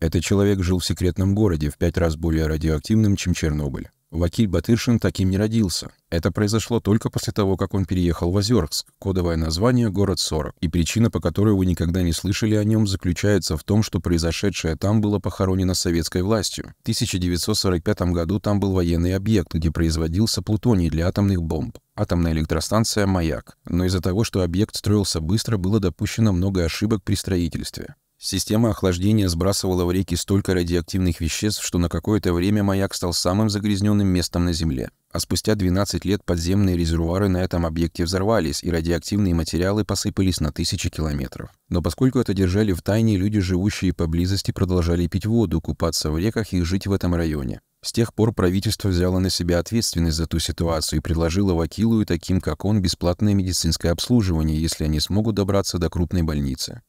Этот человек жил в секретном городе, в пять раз более радиоактивным, чем Чернобыль. Вакиль Батыршин таким не родился. Это произошло только после того, как он переехал в Озерск, кодовое название «Город 40». И причина, по которой вы никогда не слышали о нем, заключается в том, что произошедшее там было похоронено советской властью. В 1945 году там был военный объект, где производился плутоний для атомных бомб. Атомная электростанция «Маяк». Но из-за того, что объект строился быстро, было допущено много ошибок при строительстве. Система охлаждения сбрасывала в реки столько радиоактивных веществ, что на какое-то время маяк стал самым загрязненным местом на Земле. А спустя 12 лет подземные резервуары на этом объекте взорвались, и радиоактивные материалы посыпались на тысячи километров. Но поскольку это держали в тайне, люди, живущие поблизости, продолжали пить воду, купаться в реках и жить в этом районе. С тех пор правительство взяло на себя ответственность за ту ситуацию и предложило Вакилу и таким, как он, бесплатное медицинское обслуживание, если они смогут добраться до крупной больницы.